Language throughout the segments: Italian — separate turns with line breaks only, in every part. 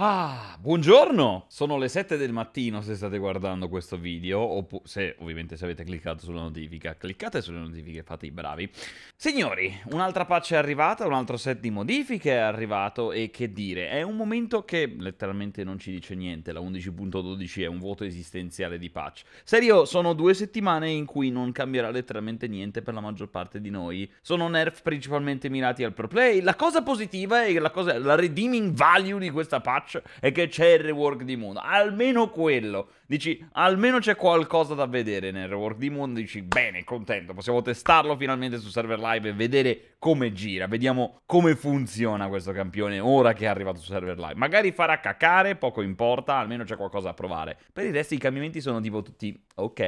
Ah, buongiorno! Sono le 7 del mattino se state guardando questo video, oppure se ovviamente se avete cliccato sulla notifica, cliccate sulle notifiche, fate i bravi. Signori, un'altra patch è arrivata, un altro set di modifiche è arrivato e che dire, è un momento che letteralmente non ci dice niente, la 11.12 è un voto esistenziale di patch. Serio, sono due settimane in cui non cambierà letteralmente niente per la maggior parte di noi. Sono nerf principalmente mirati al pro play, la cosa positiva e la, cosa, la redeeming value di questa patch Touch e che c'è il rework di mondo. Almeno quello. Dici, almeno c'è qualcosa da vedere nel rework di mondo. Dici, bene, contento, possiamo testarlo finalmente su server live e vedere come gira. Vediamo come funziona questo campione ora che è arrivato su server live. Magari farà cacare, poco importa, almeno c'è qualcosa da provare. Per il resto i cambiamenti sono tipo tutti, ok,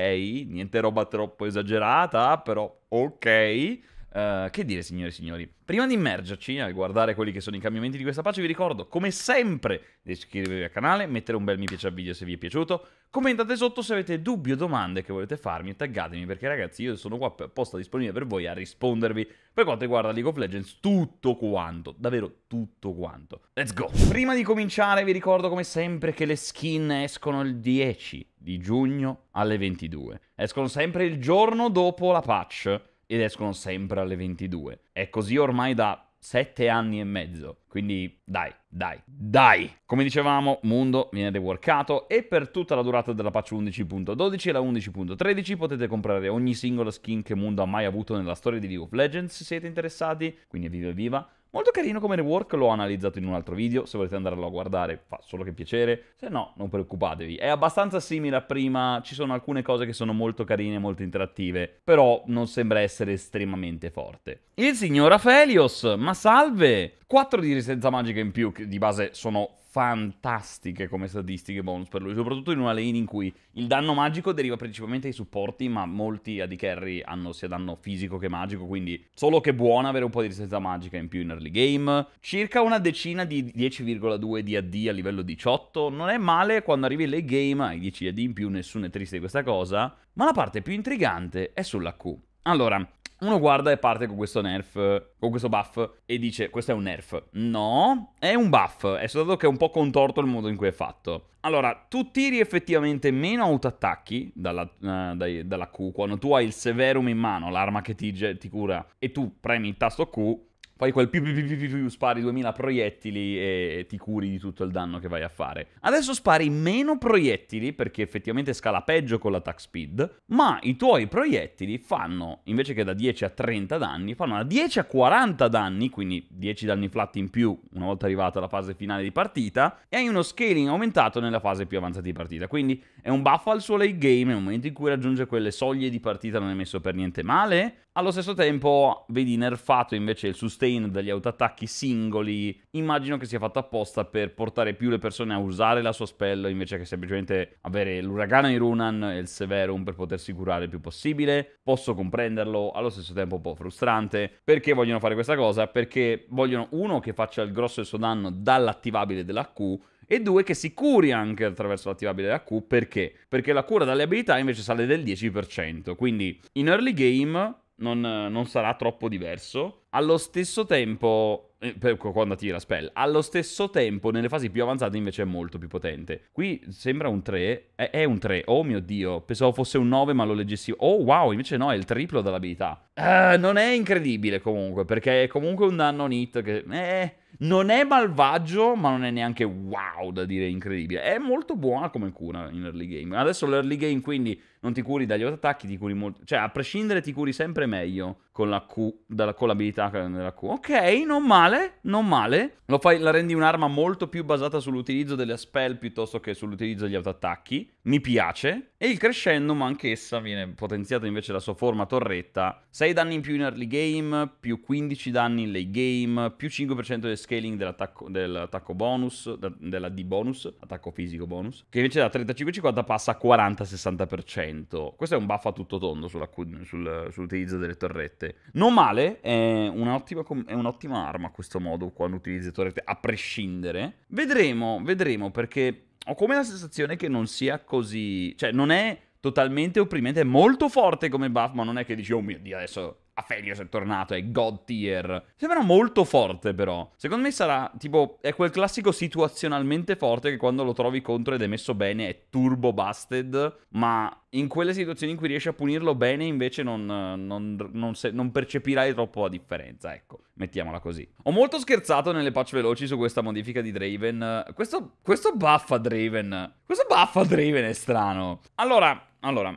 niente roba troppo esagerata, però ok. Uh, che dire, signore e signori? Prima di immergerci a guardare quelli che sono i cambiamenti di questa pace, vi ricordo, come sempre, di iscrivervi al canale, mettere un bel mi piace al video se vi è piaciuto, commentate sotto se avete dubbi o domande che volete farmi, taggatemi, perché ragazzi io sono qua apposta disponibile per voi a rispondervi per quanto riguarda League of Legends, tutto quanto, davvero tutto quanto. Let's go! Prima di cominciare vi ricordo come sempre che le skin escono il 10 di giugno alle 22. Escono sempre il giorno dopo la patch ed escono sempre alle 22. È così ormai da 7 anni e mezzo. Quindi dai, dai, dai! Come dicevamo, Mundo viene reworkato e per tutta la durata della patch 11.12 e la 11.13 potete comprare ogni singola skin che Mundo ha mai avuto nella storia di League of Legends se siete interessati, quindi viva viva! Molto carino come rework, l'ho analizzato in un altro video, se volete andarlo a guardare fa solo che piacere, se no non preoccupatevi. È abbastanza simile a prima, ci sono alcune cose che sono molto carine, molto interattive, però non sembra essere estremamente forte. Il signor Aphelios, ma salve! 4 di resistenza magica in più, che di base sono fantastiche come statistiche bonus per lui, soprattutto in una lane in cui il danno magico deriva principalmente dai supporti, ma molti AD carry hanno sia danno fisico che magico, quindi solo che buona avere un po' di resistenza magica in più in early game. Circa una decina di 10,2 di AD a livello 18, non è male quando arrivi in late game, hai 10 AD in più, nessuno è triste di questa cosa, ma la parte più intrigante è sulla Q. Allora, uno guarda e parte con questo nerf, con questo buff, e dice questo è un nerf. No, è un buff, è soltanto che è un po' contorto il modo in cui è fatto. Allora, tu tiri effettivamente meno autoattacchi dalla, eh, dai, dalla Q, quando tu hai il Severum in mano, l'arma che ti, ti cura, e tu premi il tasto Q, poi quel più più più più più, più spari 2000 proiettili e ti curi di tutto il danno che vai a fare. Adesso spari meno proiettili perché effettivamente scala peggio con l'attack speed, ma i tuoi proiettili fanno, invece che da 10 a 30 danni, fanno da 10 a 40 danni, quindi 10 danni flat in più una volta arrivata alla fase finale di partita, e hai uno scaling aumentato nella fase più avanzata di partita. Quindi è un buff al suo late game, nel momento in cui raggiunge quelle soglie di partita non è messo per niente male, allo stesso tempo vedi nerfato invece il sustain sustain, degli autoattacchi singoli, immagino che sia fatto apposta per portare più le persone a usare la sua spell invece che semplicemente avere l'uragano in Runan e il Severum per potersi curare il più possibile. Posso comprenderlo, allo stesso tempo un po' frustrante. Perché vogliono fare questa cosa? Perché vogliono uno che faccia il grosso del suo danno dall'attivabile della Q e due che si curi anche attraverso l'attivabile della Q perché? Perché la cura dalle abilità invece sale del 10%, quindi in early game non, non sarà troppo diverso allo stesso tempo, eh, quando tira spell, allo stesso tempo nelle fasi più avanzate invece è molto più potente. Qui sembra un 3, è, è un 3, oh mio dio, pensavo fosse un 9 ma lo leggessi, oh wow, invece no, è il triplo dell'abilità. Uh, non è incredibile comunque, perché è comunque un danno hit che... Eh, non è malvagio, ma non è neanche wow da dire incredibile. È molto buona come cura in early game. Adesso l'early game, quindi non ti curi dagli attacchi, ti curi molto. Cioè, a prescindere, ti curi sempre meglio con la Q, dalla, con l'abilità della Q. Ok, non male, non male. Fai, la rendi un'arma molto più basata sull'utilizzo delle spell piuttosto che sull'utilizzo degli autoattacchi mi piace. E il crescendum, anch'essa, viene potenziata invece la sua forma torretta. 6 danni in più in early game, più 15 danni in late game, più 5% del scaling dell'attacco, dell'attacco bonus, della D bonus, attacco fisico bonus, che invece da 35-50 passa a 40-60%. Questo è un buff a tutto tondo sulla, sul, sull'utilizzo delle torrette. Non male, è un'ottima, è un'ottima arma a questo modo quando utilizzi le torrette, a prescindere. Vedremo, vedremo, perché ho come la sensazione che non sia così... Cioè, non è totalmente opprimente, è molto forte come buff, ma non è che dici, oh mio Dio, adesso Aphelios è tornato, è god tier. Sembra molto forte però. Secondo me sarà, tipo, è quel classico situazionalmente forte che quando lo trovi contro ed è messo bene è turbo busted, ma in quelle situazioni in cui riesci a punirlo bene invece non, non, non, se, non, percepirai troppo la differenza, ecco, mettiamola così. Ho molto scherzato nelle patch veloci su questa modifica di Draven, questo, questo buffa Draven, questo buffa Draven è strano. Allora, allora,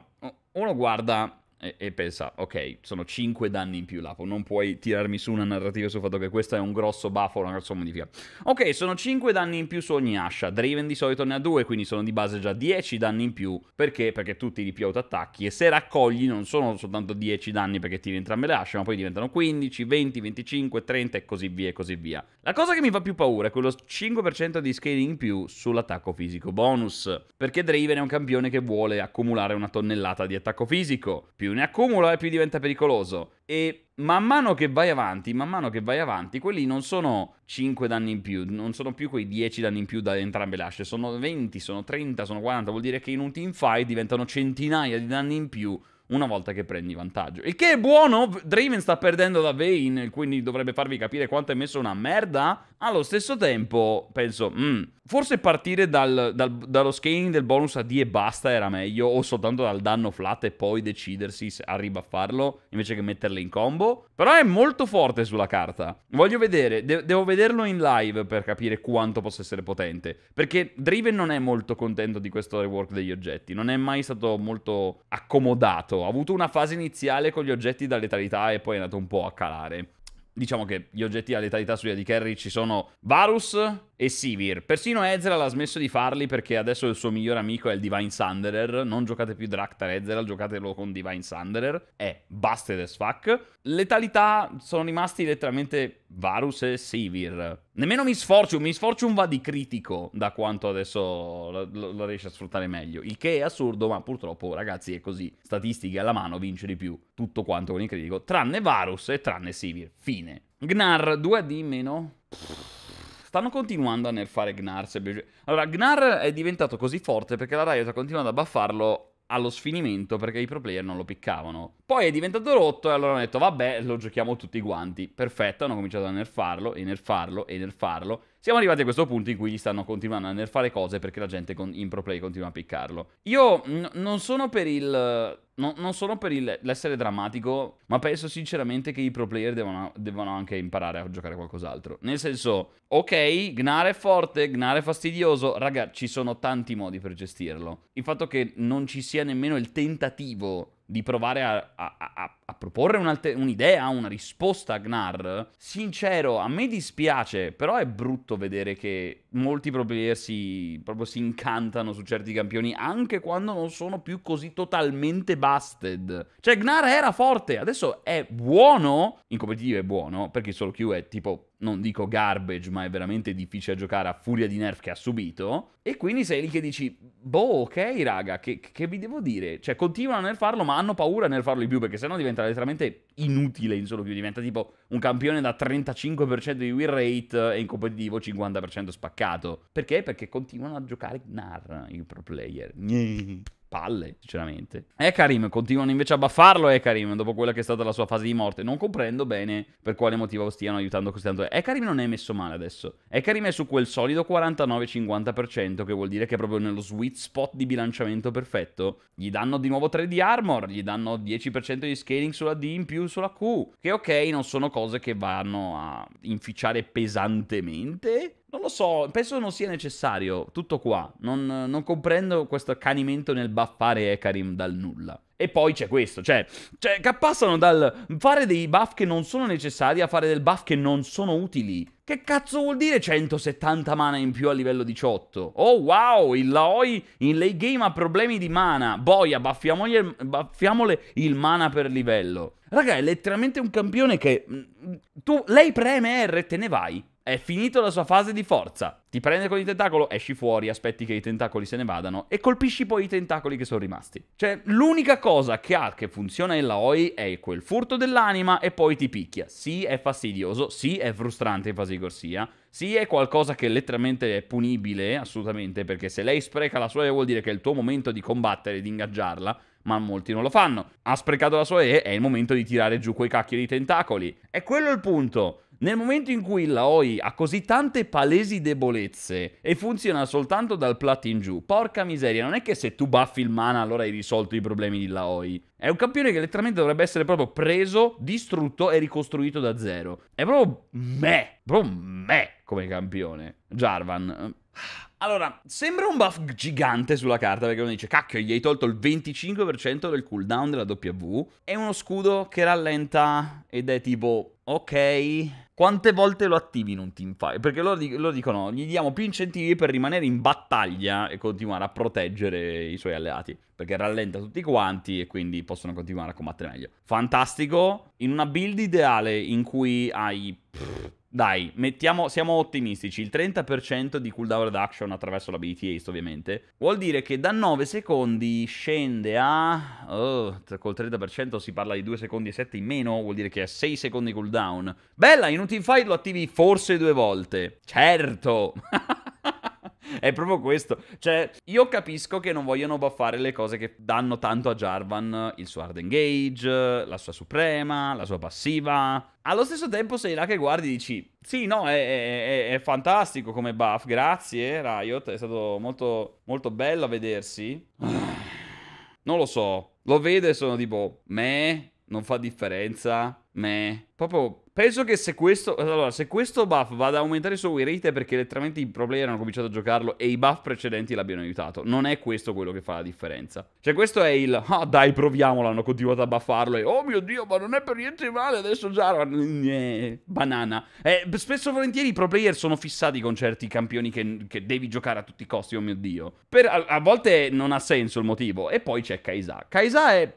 uno guarda e, e pensa, ok, sono 5 danni in più Lapo, non puoi tirarmi su una narrativa sul fatto che questo è un grosso buff o una grossa modifica. Ok, sono 5 danni in più su ogni ascia, Draven di solito ne ha 2, quindi sono di base già 10 danni in più, perché? Perché tu tiri più autoattacchi e se raccogli non sono soltanto 10 danni perché tiri entrambe le asce, ma poi diventano 15, 20, 25, 30 e così via e così via. La cosa che mi fa più paura è quello 5% di scaling in più sull'attacco fisico bonus, perché Draven è un campione che vuole accumulare una tonnellata di attacco fisico, più ne accumula e eh, più diventa pericoloso. E man mano che vai avanti, man mano che vai avanti, quelli non sono 5 danni in più, non sono più quei 10 danni in più da entrambe le asce, sono 20, sono 30, sono 40, vuol dire che in un team fight diventano centinaia di danni in più una volta che prendi vantaggio. Il che è buono, Draven sta perdendo da Vayne, quindi dovrebbe farvi capire quanto è messo una merda, allo stesso tempo penso, mm, forse partire dal, dal, dallo scaling del bonus a D e basta era meglio, o soltanto dal danno flat e poi decidersi se arriva a farlo, invece che metterle in combo. Però è molto forte sulla carta. Voglio vedere, de- devo vederlo in live per capire quanto possa essere potente. Perché Driven non è molto contento di questo rework degli oggetti, non è mai stato molto accomodato. Ha avuto una fase iniziale con gli oggetti da letalità e poi è andato un po' a calare diciamo che gli oggetti a letalità su di Kerry ci sono Varus, e Sivir. Persino Ezra l'ha smesso di farli perché adesso il suo migliore amico è il Divine Sunderer. Non giocate più Draktar Ezra, giocatelo con Divine Sunderer. È eh, busted as fuck. Letalità sono rimasti letteralmente Varus e Sivir. Nemmeno Miss Fortune, Miss Fortune va di critico da quanto adesso lo, lo, lo, riesce a sfruttare meglio, il che è assurdo, ma purtroppo ragazzi è così, statistiche alla mano vince di più tutto quanto con il critico, tranne Varus e tranne Sivir, fine. Gnar 2D meno... Pff Stanno continuando a nerfare Gnar. Allora, Gnar è diventato così forte perché la Riot ha continuato a baffarlo allo sfinimento perché i pro player non lo piccavano. Poi è diventato rotto e allora hanno detto vabbè lo giochiamo tutti quanti. Perfetto, hanno cominciato a nerfarlo e nerfarlo e nerfarlo siamo arrivati a questo punto in cui gli stanno continuando a nerfare cose perché la gente con, in pro play continua a piccarlo. Io n- non sono per il... No, non sono per il, l'essere drammatico, ma penso sinceramente che i pro player devono, devono, anche imparare a giocare qualcos'altro. Nel senso, ok, Gnare è forte, Gnare è fastidioso, raga, ci sono tanti modi per gestirlo. Il fatto che non ci sia nemmeno il tentativo di provare a, a, a a proporre un'idea, una risposta a Gnar, sincero, a me dispiace, però è brutto vedere che molti pro player si, proprio si incantano su certi campioni anche quando non sono più così totalmente busted. Cioè Gnar era forte, adesso è buono, in competitivo è buono, perché il solo Q è tipo non dico garbage, ma è veramente difficile giocare a furia di nerf che ha subito. E quindi sei lì che dici, boh, ok raga, che, che vi devo dire? Cioè continuano a nerfarlo, ma hanno paura a nerfarlo di più, perché sennò diventa diventa letteralmente inutile in solo più, diventa tipo un campione da 35% di win rate e in competitivo 50% spaccato. Perché? Perché continuano a giocare Gnar, i pro player. palle, sinceramente. Ekarim, continuano invece a baffarlo Ekarim eh, dopo quella che è stata la sua fase di morte. Non comprendo bene per quale motivo stiano aiutando così tanto. Ekarim non è messo male adesso. Ekarim è su quel solido 49-50%, che vuol dire che è proprio nello sweet spot di bilanciamento perfetto. Gli danno di nuovo 3 di armor, gli danno 10% di scaling sulla D in più sulla Q. Che ok, non sono cose che vanno a inficiare pesantemente, non lo so, penso non sia necessario. Tutto qua. Non, non comprendo questo accanimento nel buffare Ekarim dal nulla. E poi c'è questo, cioè, cioè che passano dal fare dei buff che non sono necessari a fare dei buff che non sono utili. Che cazzo vuol dire 170 mana in più a livello 18? Oh wow, il Laoi in late game ha problemi di mana. Boia, baffiamole, baffiamole il mana per livello. Raga, è letteralmente un campione che... Mm, tu, lei preme R e te ne vai. È finita la sua fase di forza. Ti prende con il tentacolo, esci fuori, aspetti che i tentacoli se ne vadano e colpisci poi i tentacoli che sono rimasti. Cioè, l'unica cosa che ha che funziona nella OI è quel furto dell'anima e poi ti picchia. Sì, è fastidioso, sì, è frustrante in fase di corsia, sì, è qualcosa che letteralmente è punibile, assolutamente, perché se lei spreca la sua E vuol dire che è il tuo momento di combattere, di ingaggiarla, ma molti non lo fanno. Ha sprecato la sua E, è il momento di tirare giù quei cacchi di tentacoli. E quello è il punto. Nel momento in cui la OI ha così tante palesi debolezze e funziona soltanto dal plat in giù, porca miseria, non è che se tu baffi il mana allora hai risolto i problemi di la OI. È un campione che letteralmente dovrebbe essere proprio preso, distrutto e ricostruito da zero. È proprio me, proprio me come campione. Jarvan. Allora, sembra un buff gigante sulla carta perché uno dice cacchio, gli hai tolto il 25% del cooldown della W. È uno scudo che rallenta ed è tipo ok, quante volte lo attivi in un teamfight? Perché loro, dic- loro, dicono, gli diamo più incentivi per rimanere in battaglia e continuare a proteggere i suoi alleati, perché rallenta tutti quanti e quindi possono continuare a combattere meglio. Fantastico, in una build ideale in cui hai... Pff, dai, mettiamo, siamo ottimistici, il 30% di cooldown reduction attraverso la BTS ovviamente, vuol dire che da 9 secondi scende a... Oh, col 30% si parla di 2 secondi e 7 in meno, vuol dire che è 6 secondi cooldown. Bella, in un teamfight lo attivi forse due volte. Certo! è proprio questo. Cioè, io capisco che non vogliono buffare le cose che danno tanto a Jarvan, il suo hard engage, la sua suprema, la sua passiva. Allo stesso tempo sei là che guardi e dici, sì, no, è, è, è, fantastico come buff, grazie Riot, è stato molto, molto bello a vedersi. Non lo so, lo vede e sono tipo, me, non fa differenza. Meh. Proprio penso che se questo. Allora, se questo buff vada ad aumentare il suo rate è perché letteralmente i pro player hanno cominciato a giocarlo e i buff precedenti l'abbiano aiutato. Non è questo quello che fa la differenza. Cioè, questo è il. Ah, oh, dai, proviamolo. Hanno continuato a buffarlo. E oh mio dio, ma non è per niente male. Adesso già. Banana. Eh, spesso e volentieri i pro player sono fissati con certi campioni che, che, devi giocare a tutti i costi. Oh mio dio. Per, a, a volte non ha senso il motivo. E poi c'è Kaisa. Kaisa è.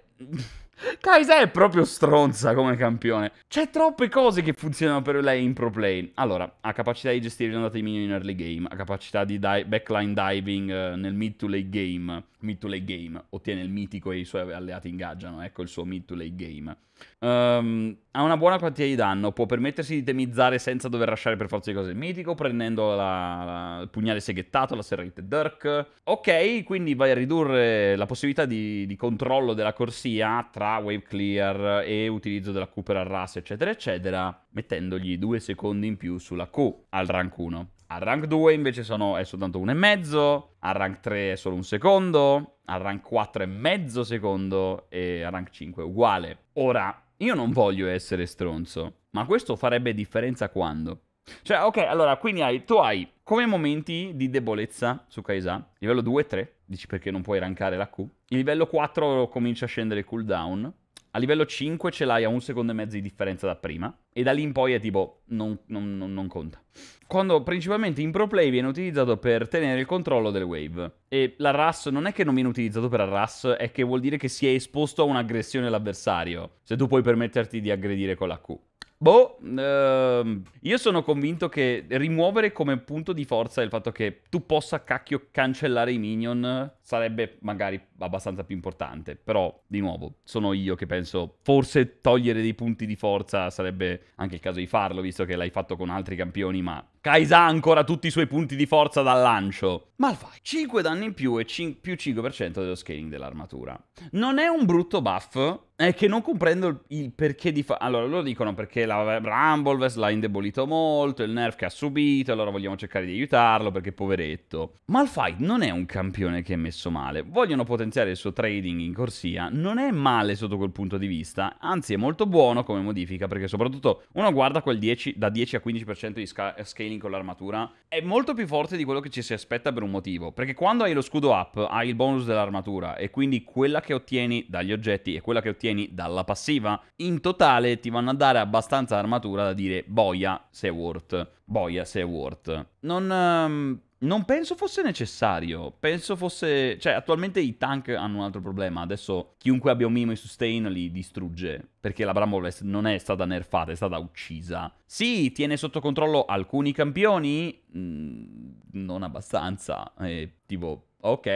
Kaisa è proprio stronza come campione. C'è troppe cose che funzionano per lei in pro plane. Allora, ha capacità di gestire le andate minion in early game, ha capacità di di backline diving eh, nel mid to late game. Mid to late game, ottiene il mitico e i suoi alleati ingaggiano, ecco il suo mid to late game. Um, ha una buona quantità di danno, può permettersi di temizzare senza dover lasciare per forza di cose il mitico, prendendo la, la, il pugnale seghettato, la serrate Dirk. Ok, quindi vai a ridurre la possibilità di, di, controllo della corsia tra wave clear e utilizzo della Cooper al ras, eccetera, eccetera, mettendogli due secondi in più sulla Q al rank 1. Al rank 2 invece sono, è soltanto un e mezzo, al rank 3 è solo un secondo, al rank 4 è mezzo secondo e al rank 5 è uguale. Ora, io non voglio essere stronzo, ma questo farebbe differenza quando? Cioè, ok, allora, quindi hai, tu hai come momenti di debolezza su Kaisa, livello 2 e 3, dici perché non puoi rankare la Q, il livello 4 comincia a scendere il cooldown, a livello 5 ce l'hai a un secondo e mezzo di differenza da prima. E da lì in poi è tipo, non, non, non, conta. Quando principalmente in pro play viene utilizzato per tenere il controllo delle wave. E la RAS non è che non viene utilizzato per la RAS, è che vuol dire che si è esposto a un'aggressione all'avversario. Se tu puoi permetterti di aggredire con la Q. Boh, ehm, io sono convinto che rimuovere come punto di forza il fatto che tu possa cacchio cancellare i minion sarebbe magari abbastanza più importante. Però, di nuovo, sono io che penso forse togliere dei punti di forza sarebbe anche il caso di farlo, visto che l'hai fatto con altri campioni, ma Kaisa ha ancora tutti i suoi punti di forza dal lancio. fai 5 danni in più e cin- più 5% dello scaling dell'armatura. Non è un brutto buff, è che non comprendo il, il perché di fa... Allora, loro dicono perché la Rumbleverse l'ha indebolito molto, il nerf che ha subito, allora vogliamo cercare di aiutarlo perché poveretto. Malphite non è un campione che è messo male, vogliono potenziare il suo trading in corsia, non è male sotto quel punto di vista, anzi è molto buono come modifica perché soprattutto uno guarda quel 10, da 10 a 15% di sca- scaling con l'armatura, è molto più forte di quello che ci si aspetta per un motivo, perché quando hai lo scudo up hai il bonus dell'armatura e quindi quella che ottieni dagli oggetti e quella che ottieni dalla passiva in totale ti vanno a dare abbastanza abbastanza armatura da dire boia se è worth, boia se è worth. Non, um, non penso fosse necessario, penso fosse... Cioè, attualmente i tank hanno un altro problema, adesso chiunque abbia un minimo di sustain li distrugge, perché la Bramblevest non è stata nerfata, è stata uccisa. Sì, tiene sotto controllo alcuni campioni, mm, non abbastanza, eh, tipo ok.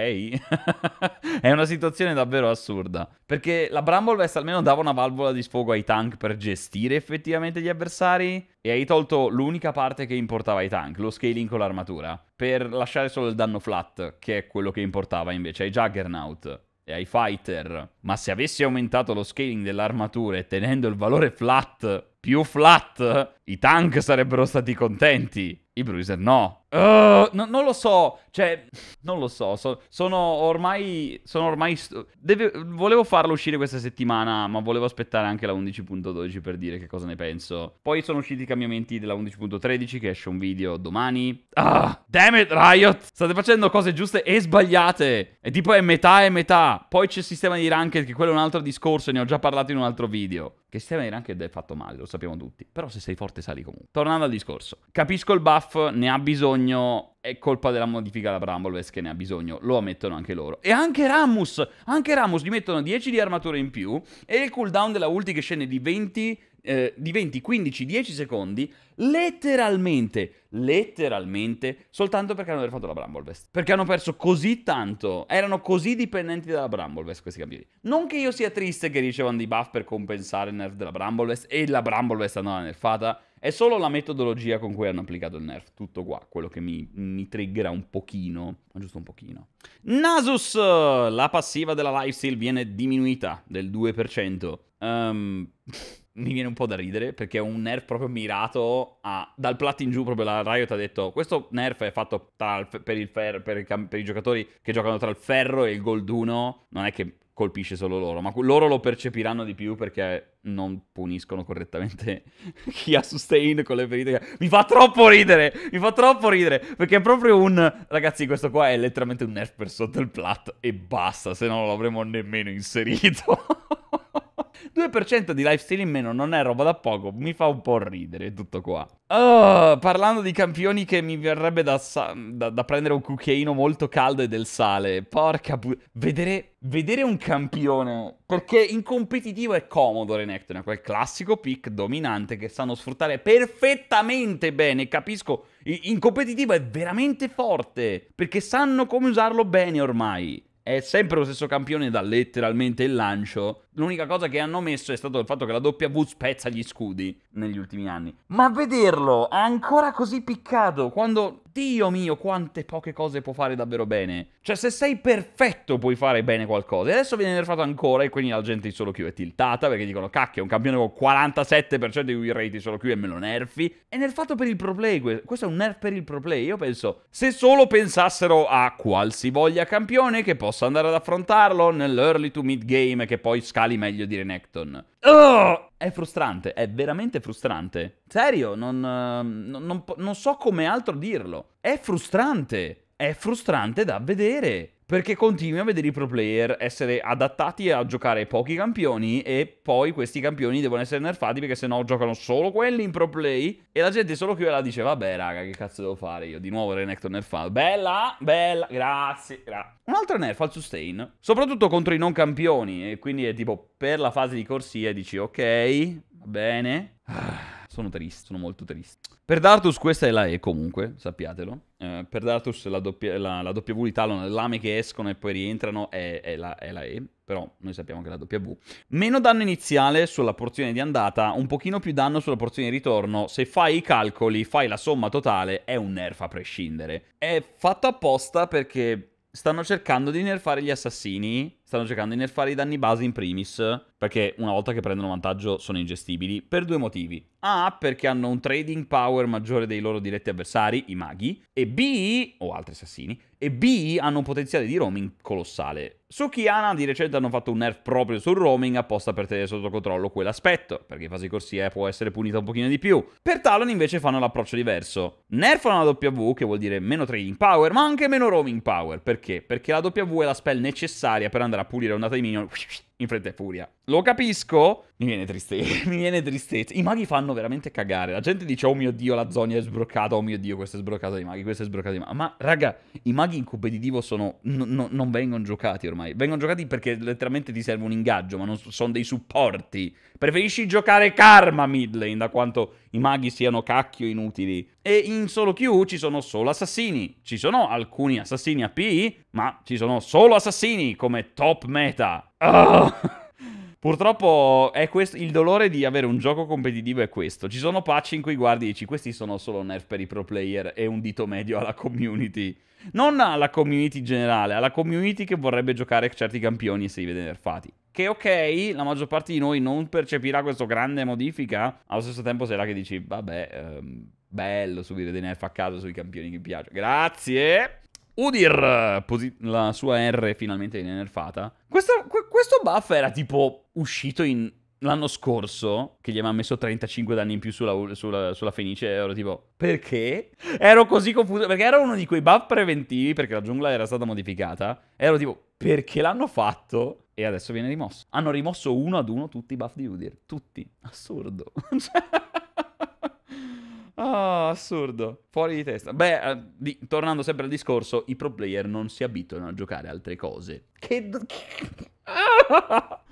è una situazione davvero assurda. Perché la Bramble Vest almeno dava una valvola di sfogo ai tank per gestire effettivamente gli avversari. E hai tolto l'unica parte che importava ai tank, lo scaling con l'armatura. Per lasciare solo il danno flat, che è quello che importava invece ai Juggernaut e ai Fighter. Ma se avessi aumentato lo scaling dell'armatura e tenendo il valore flat più flat i tank sarebbero stati contenti. I bruiser no. Uh, no. non lo so, cioè, non lo so, so sono ormai, sono ormai, deve, volevo farlo uscire questa settimana, ma volevo aspettare anche la 11.12 per dire che cosa ne penso. Poi sono usciti i cambiamenti della 11.13 che esce un video domani. Ah, damn it Riot, state facendo cose giuste e sbagliate, e tipo è metà e metà. Poi c'è il sistema di ranked, che quello è un altro discorso, ne ho già parlato in un altro video. Che il sistema di ranked è fatto male, lo sappiamo tutti, però se sei forte volte salì comunque. Tornando al discorso, capisco il buff, ne ha bisogno, è colpa della modifica da Bramblewest che ne ha bisogno, lo ammettono anche loro. E anche Ramus, anche Ramus gli mettono 10 di armatura in più e il cooldown della ulti che scende di 20 eh, di 20, 15, 10 secondi, letteralmente, letteralmente, soltanto perché hanno fatto la Bramblevest. Perché hanno perso così tanto, erano così dipendenti dalla Bramblevest questi campioni. Non che io sia triste che ricevano dei buff per compensare il nerf della Bramblevest e la Bramblevest andava nerfata, è solo la metodologia con cui hanno applicato il nerf, tutto qua, quello che mi, mi triggera un pochino, ma giusto un pochino. Nasus, la passiva della lifesteal viene diminuita del 2%. Um, ehm, mi viene un po' da ridere perché è un nerf proprio mirato a... Dal plat in giù proprio la Riot ha detto questo nerf è fatto il, per, il fer, per, il, per, i giocatori che giocano tra il ferro e il gold 1, non è che colpisce solo loro, ma loro lo percepiranno di più perché non puniscono correttamente chi ha sustain con le ferite. Mi fa troppo ridere, mi fa troppo ridere, perché è proprio un... Ragazzi, questo qua è letteralmente un nerf per sotto il plat e basta, se no non l'avremmo nemmeno inserito. 2% di lifestyle in meno non è roba da poco, mi fa un po' ridere tutto qua. Oh, parlando di campioni che mi verrebbe da, da, da prendere un cucchiaino molto caldo e del sale, porca pu... Vedere, vedere un campione, perché in competitivo è comodo Renekton, è quel classico pick dominante che sanno sfruttare perfettamente bene, capisco, in competitivo è veramente forte, perché sanno come usarlo bene ormai è sempre lo stesso campione da letteralmente il lancio L'unica cosa che hanno messo è stato il fatto che la W spezza gli scudi negli ultimi anni. Ma vederlo ancora così piccato, quando Dio mio, quante poche cose può fare davvero bene. Cioè, se sei perfetto puoi fare bene qualcosa. E adesso viene nerfato ancora e quindi la gente di solo Q è tiltata perché dicono cacchio, è un campione con 47% di win rate di solo Q e me lo nerfi. È nerfato per il pro play, questo è un nerf per il pro play. Io penso, se solo pensassero a qualsivoglia campione che possa andare ad affrontarlo nell'early to mid game che poi scappa vocali meglio di Renekton. Oh, è frustrante, è veramente frustrante. Serio, non, non, non, non so come altro dirlo. È frustrante, è frustrante da vedere perché continui a vedere i pro player essere adattati a giocare pochi campioni e poi questi campioni devono essere nerfati perché sennò giocano solo quelli in pro play e la gente solo qui e là dice vabbè raga che cazzo devo fare io di nuovo Renekton nerfato bella bella grazie gra un altro nerf al sustain soprattutto contro i non campioni e quindi è tipo per la fase di corsia dici ok va bene ah. Sono triste, sono molto triste. Per Dartus questa è la E comunque, sappiatelo. Eh, per Dartus la, doppia, la, la W di Talon, le lame che escono e poi rientrano è, è, la, è la E però noi sappiamo che è la W. Meno danno iniziale sulla porzione di andata, un pochino più danno sulla porzione di ritorno. Se fai i calcoli, fai la somma totale, è un nerf a prescindere. È fatto apposta perché stanno cercando di nerfare gli assassini stanno cercando di nerfare i danni base in primis, perché una volta che prendono vantaggio sono ingestibili, per due motivi. A, perché hanno un trading power maggiore dei loro diretti avversari, i maghi, e B, o altri assassini, e B, hanno un potenziale di roaming colossale. Su Kiana di recente hanno fatto un nerf proprio sul roaming apposta per tenere sotto controllo quell'aspetto, perché in fase di corsia eh, può essere punita un pochino di più. Per Talon invece fanno l'approccio diverso. Nerfano la W, che vuol dire meno trading power, ma anche meno roaming power. Perché? Perché la W è la spell necessaria per andare a pulire l'ondata di minion in fretta e furia. Lo capisco? Mi viene tristezza, mi viene tristezza. I maghi fanno veramente cagare. La gente dice, oh mio Dio, la zona è sbroccata, oh mio Dio, questo è sbroccato dai maghi, questo è sbroccato dai maghi. Ma, raga, i maghi in competitivo sono... N- non vengono giocati ormai. Vengono giocati perché letteralmente ti serve un ingaggio, ma non sono dei supporti. Preferisci giocare Karma mid lane, da quanto i maghi siano cacchio inutili. E in solo Q ci sono solo assassini. Ci sono alcuni assassini AP, ma ci sono solo assassini come top meta. Oh. Purtroppo è questo, il dolore di avere un gioco competitivo è questo. Ci sono patch in cui guardi e dici questi sono solo nerf per i pro player e un dito medio alla community. Non alla community in generale, alla community che vorrebbe giocare certi campioni e se li vede nerfati. Che ok, la maggior parte di noi non percepirà questa grande modifica, allo stesso tempo sei là che dici vabbè... Ehm, bello subire dei nerf a caso sui campioni che mi piacciono. Grazie! Udir, la sua R finalmente viene nerfata. Questo, questo buff era tipo uscito in, l'anno scorso, che gli aveva messo 35 danni in più sulla, sulla, sulla, Fenice, ero tipo, perché? Ero così confuso, perché era uno di quei buff preventivi, perché la giungla era stata modificata, ero tipo, perché l'hanno fatto? E adesso viene rimosso. Hanno rimosso uno ad uno tutti i buff di Udir, tutti. Assurdo. cioè... Ah, assurdo. Fuori di testa. Beh, eh, di, tornando sempre al discorso, i pro player non si abituano a giocare altre cose. Che... Ah!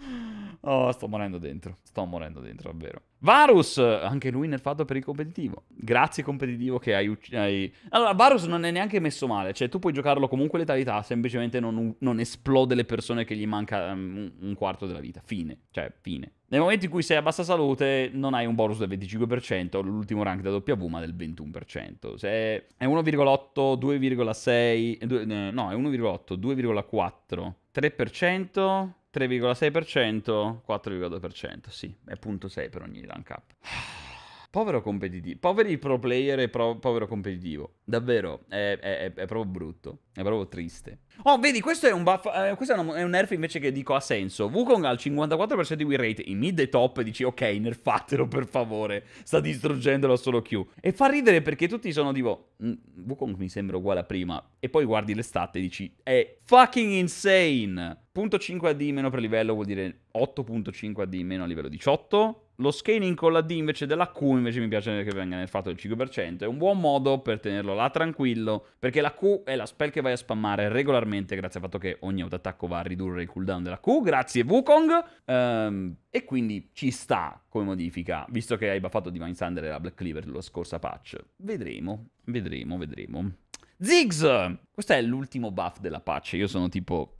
Oh, sto morendo dentro. Sto morendo dentro, davvero. Varus, anche lui nel fatto per il competitivo. Grazie competitivo che hai, hai... Allora, Varus non è neanche messo male, cioè tu puoi giocarlo comunque letalità, semplicemente non, non esplode le persone che gli manca um, un quarto della vita. Fine, cioè, fine. Nel momento in cui sei a bassa salute non hai un bonus del 25%, l'ultimo rank da W ma del 21%. Se è 1,8, 2,6, eh, no, è 1,8, 2,4, 3%... 3,6%, 4,2%, sì, è 0,6 per ogni LAN up. Povero competitivo, poveri pro player e pro- povero competitivo. Davvero, è, è, è, proprio brutto. È proprio triste. Oh, vedi, questo è un buff. Eh, questo è un, è un, nerf invece che dico ha senso. Wukong ha il 54% di win rate. In mid e top E dici, ok, nerfatelo per favore. Sta distruggendolo solo Q. E fa ridere perché tutti sono tipo, mm, Wukong mi sembra uguale a prima. E poi guardi le stat e dici, è fucking insane. 0.5 AD meno per livello vuol dire 8.5 AD meno a livello 18. Lo scaling con la D invece della Q invece mi piace che venga nel fatto del 5%, è un buon modo per tenerlo là tranquillo, perché la Q è la spell che vai a spammare regolarmente grazie al fatto che ogni autoattacco va a ridurre il cooldown della Q, grazie Wukong, um, e quindi ci sta come modifica, visto che hai buffato Divine Thunder e la Black Cleaver la scorsa patch. Vedremo, vedremo, vedremo. Ziggs! Questo è l'ultimo buff della patch, io sono tipo...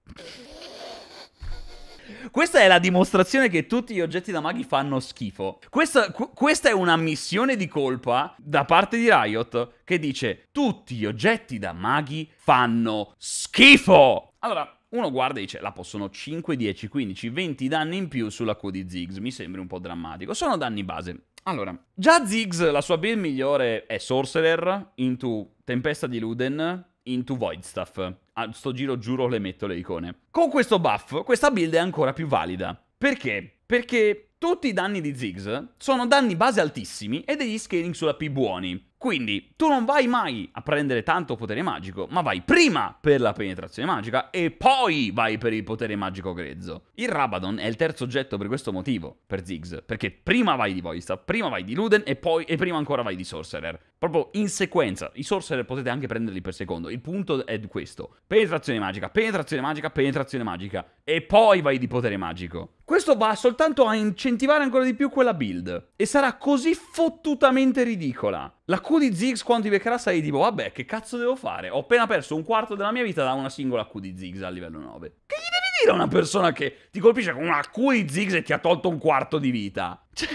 Questa è la dimostrazione che tutti gli oggetti da maghi fanno schifo. Questa, qu- questa è una missione di colpa da parte di Riot che dice tutti gli oggetti da maghi fanno schifo. Allora, uno guarda e dice la possono 5, 10, 15, 20 danni in più sulla Q di Ziggs, mi sembra un po' drammatico, sono danni base. Allora, già Ziggs la sua build migliore è Sorcerer into Tempesta di Luden into Voidstaff a sto giro giuro le metto le icone. Con questo buff questa build è ancora più valida. Perché? Perché tutti i danni di Ziggs sono danni base altissimi e degli scaling sulla P buoni. Quindi tu non vai mai a prendere tanto potere magico, ma vai prima per la penetrazione magica e poi vai per il potere magico grezzo. Il Rabadon è il terzo oggetto per questo motivo, per Ziggs, perché prima vai di Voista, prima vai di Luden e poi e prima ancora vai di Sorcerer. Proprio in sequenza, i Sorcerer potete anche prenderli per secondo, il punto è questo. Penetrazione magica, penetrazione magica, penetrazione magica e poi vai di potere magico. Questo va soltanto a incentivare ancora di più quella build. E sarà così fottutamente ridicola. La Q di Ziggs quando ti beccherà sarai tipo, vabbè, che cazzo devo fare? Ho appena perso un quarto della mia vita da una singola Q di Ziggs a livello 9. Che gli devi dire a una persona che ti colpisce con una Q di Ziggs e ti ha tolto un quarto di vita? Cioè...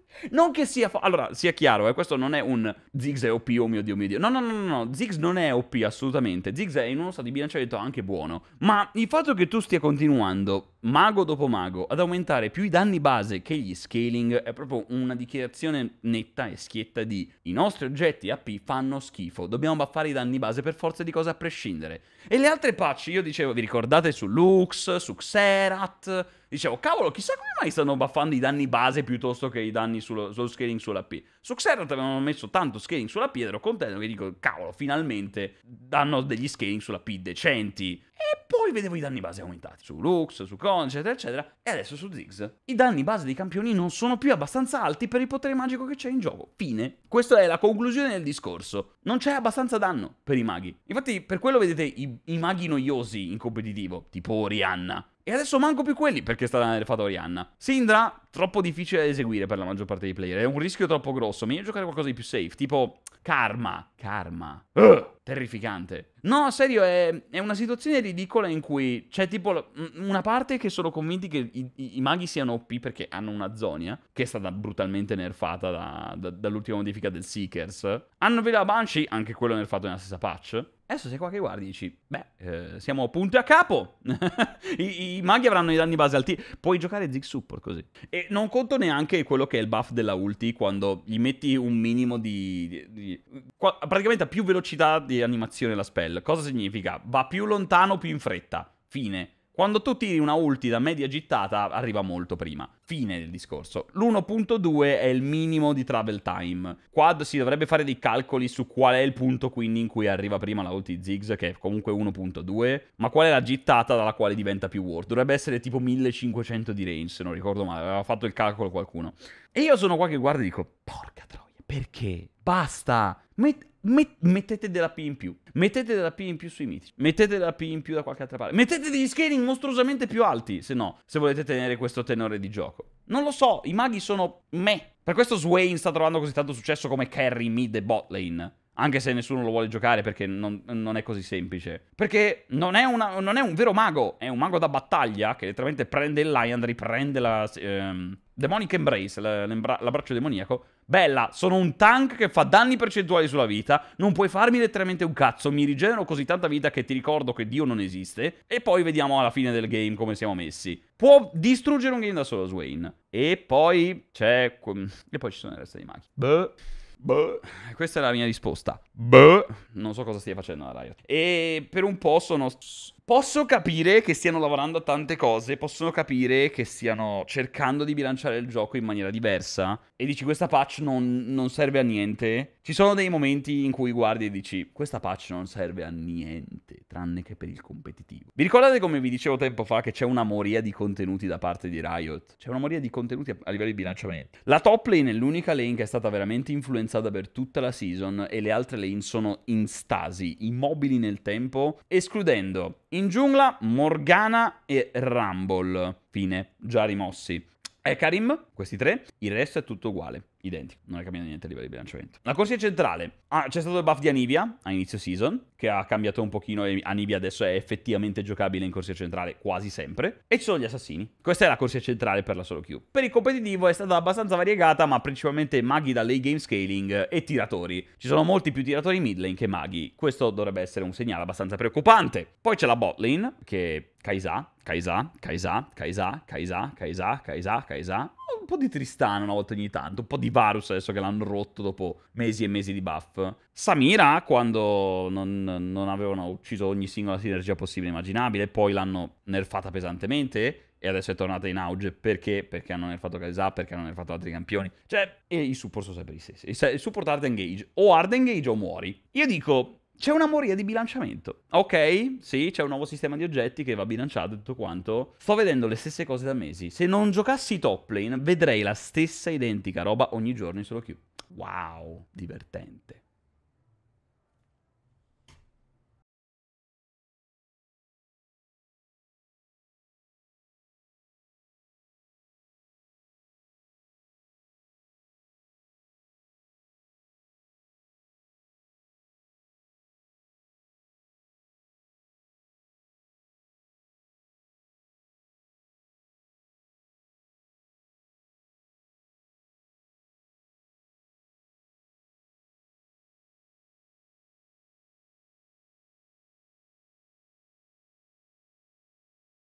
Non che sia... Fa- allora, sia chiaro, eh, questo non è un Ziggs è OP, oh mio Dio, oh mio Dio. No, no, no, no, no, Ziggs non è OP assolutamente. Ziggs è in uno stato di bilanciamento anche buono. Ma il fatto che tu stia continuando, mago dopo mago, ad aumentare più i danni base che gli scaling è proprio una dichiarazione netta e schietta di i nostri oggetti AP fanno schifo, dobbiamo baffare i danni base per forza di cosa a prescindere. E le altre patch, io dicevo, vi ricordate su Lux, su Xerath dicevo, cavolo, chissà come mai stanno buffando i danni base piuttosto che i danni sullo, sullo scaling sulla P. Su Xerath avevano messo tanto scaling sulla P ed ero contento che dico, cavolo, finalmente danno degli scaling sulla P decenti. E poi vedevo i danni base aumentati su Lux, su Con, eccetera, eccetera. E adesso su Ziggs. I danni base dei campioni non sono più abbastanza alti per il potere magico che c'è in gioco. Fine. Questa è la conclusione del discorso. Non c'è abbastanza danno per i maghi. Infatti, per quello vedete i, i maghi noiosi in competitivo, tipo Rihanna e adesso manco più quelli perché è stata nerfata Orianna. Sindra, troppo difficile da eseguire per la maggior parte dei player. È un rischio troppo grosso. Meglio giocare qualcosa di più safe. Tipo Karma. Karma. Ugh, terrificante. No, serio, è, è, una situazione ridicola in cui c'è tipo una parte che sono convinti che i, i, i, maghi siano OP perché hanno una zonia, che è stata brutalmente nerfata da, da, dall'ultima modifica del Seekers. Hanno la Banshee, anche quello nerfato nella stessa patch. Adesso sei qua che guardi dici, beh, eh, siamo punti a capo. I, I, maghi avranno i danni base al T. Puoi giocare Zig Support così. E non conto neanche quello che è il buff della ulti quando gli metti un minimo di... di, di qua, praticamente a più velocità di animazione la spell. Cosa significa? Va più lontano, più in fretta. Fine. Quando tu tiri una ulti da media gittata arriva molto prima. Fine del discorso. L'1.2 è il minimo di travel time. Quad si dovrebbe fare dei calcoli su qual è il punto quindi in cui arriva prima la ulti Ziggs, che è comunque 1.2, ma qual è la gittata dalla quale diventa più worth. Dovrebbe essere tipo 1500 di range, se non ricordo male, aveva fatto il calcolo qualcuno. E io sono qua che guardo e dico, porca troia, perché? Basta! Met- Met- mettete della P in più. Mettete della P in più sui mitici. Mettete della P in più da qualche altra parte. Mettete degli scaling mostruosamente più alti, se no, se volete tenere questo tenore di gioco. Non lo so, i maghi sono me. Per questo Swain sta trovando così tanto successo come carry mid e bot lane. Anche se nessuno lo vuole giocare perché non, non è così semplice. Perché non è, una, non è, un vero mago, è un mago da battaglia che letteralmente prende il Lion, riprende la... Ehm, Demonic Embrace, l'abbraccio demoniaco. Bella, sono un tank che fa danni percentuali sulla vita, non puoi farmi letteralmente un cazzo, mi rigenero così tanta vita che ti ricordo che Dio non esiste, e poi vediamo alla fine del game come siamo messi. Può distruggere un game da solo Swain. E poi c'è... E poi ci sono le reste di maghi. Beh... Beh, questa è la mia risposta. Beh, non so cosa stia facendo la Riot. E per un po' sono Posso capire che stiano lavorando a tante cose, posso capire che stiano cercando di bilanciare il gioco in maniera diversa. E dici questa patch non, non, serve a niente. Ci sono dei momenti in cui guardi e dici questa patch non serve a niente, tranne che per il competitivo. Vi ricordate come vi dicevo tempo fa che c'è una moria di contenuti da parte di Riot? C'è una moria di contenuti a livello di bilanciamento. La top lane è l'unica lane che è stata veramente influenzata per tutta la season e le altre lane sono in stasi, immobili nel tempo, escludendo in giungla Morgana e Rumble. Fine, già rimossi. E eh, Karim, questi tre, il resto è tutto uguale identico, non è cambiato niente a livello di bilanciamento. La corsia centrale, ah, c'è stato il buff di Anivia a inizio season, che ha cambiato un pochino e Anivia adesso è effettivamente giocabile in corsia centrale quasi sempre, e ci sono gli assassini. Questa è la corsia centrale per la solo Q. Per il competitivo è stata abbastanza variegata, ma principalmente maghi da late game scaling e tiratori. Ci sono molti più tiratori mid lane che maghi, questo dovrebbe essere un segnale abbastanza preoccupante. Poi c'è la bot lane, che Kaisa, Kaisa, Kaisa, Kaisa, Kaisa, Kaisa, Kaisa, Kaisa. Un po' di Tristana una volta ogni tanto, un po' di Varus adesso che l'hanno rotto dopo mesi e mesi di buff. Samira quando non, non avevano ucciso ogni singola sinergia possibile e immaginabile, poi l'hanno nerfata pesantemente e adesso è tornata in auge perché? Perché hanno nerfato Kaisa, perché hanno nerfato altri campioni. Cioè, e i support sono sempre gli stessi. Il support hard engage. O hard engage o muori. Io dico, c'è una moria di bilanciamento. Ok, sì, c'è un nuovo sistema di oggetti che va bilanciato e tutto quanto. Sto vedendo le stesse cose da mesi. Se non giocassi top lane, vedrei la stessa identica roba ogni giorno in solo queue. Wow, divertente.